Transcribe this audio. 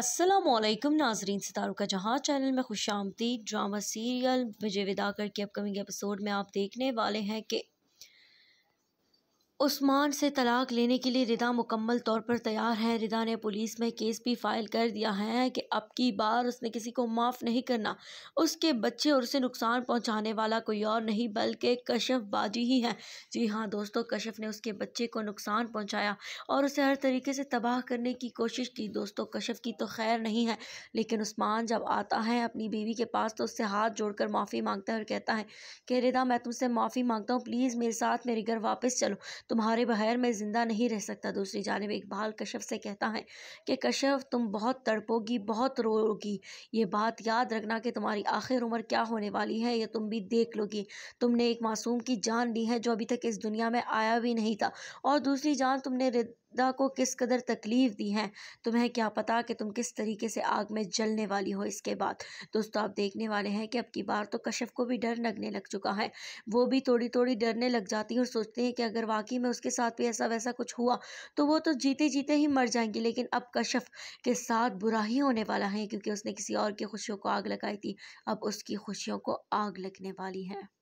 असलकम नाजरीन सितारों का जहां चैनल में खुश आमदी ड्रामा सीरियल विजय विदाकर के अपकमिंग एपिसोड में आप देखने वाले हैं कि उस्मान से तलाक लेने के लिए रिदा मुकम्मल तौर पर तैयार है रिदा ने पुलिस में केस भी फाइल कर दिया है कि अब की बार उसने किसी को माफ़ नहीं करना उसके बच्चे और उसे नुकसान पहुंचाने वाला कोई और नहीं बल्कि कशफ बाजी ही है जी हाँ दोस्तों कशफ ने उसके बच्चे को नुकसान पहुंचाया और उसे हर तरीके से तबाह करने की कोशिश की दोस्तों कशफ की तो खैर नहीं है लेकिन उस्मान जब आता है अपनी बीवी के पास तो उससे हाथ जोड़ माफ़ी मांगता है और कहता है कि रिदा मैं तुमसे माफ़ी मांगता हूँ प्लीज़ मेरे साथ मेरे घर वापस चलो तुम्हारे बगैर मैं ज़िंदा नहीं रह सकता दूसरी जानब इकबाल कश्यप से कहता है कि कश्यप तुम बहुत तड़पोगी बहुत रोगी ये बात याद रखना कि तुम्हारी आखिर उम्र क्या होने वाली है यह तुम भी देख लोगी तुमने एक मासूम की जान ली है जो अभी तक इस दुनिया में आया भी नहीं था और दूसरी जान तुमने खुदा को किस कदर तकलीफ़ दी है तुम्हें क्या पता कि तुम किस तरीके से आग में जलने वाली हो इसके बाद दोस्तों आप देखने वाले हैं कि अब की बार तो कश्यप को भी डर लगने लग चुका है वो भी थोड़ी थोड़ी डरने लग जाती है और सोचते हैं कि अगर वाकई में उसके साथ भी ऐसा वैसा कुछ हुआ तो वो तो जीते जीते ही मर जाएंगी लेकिन अब कश्यप के साथ बुरा ही होने वाला है क्योंकि उसने किसी और की खुशियों को आग लगाई थी अब उसकी खुशियों को आग लगने वाली है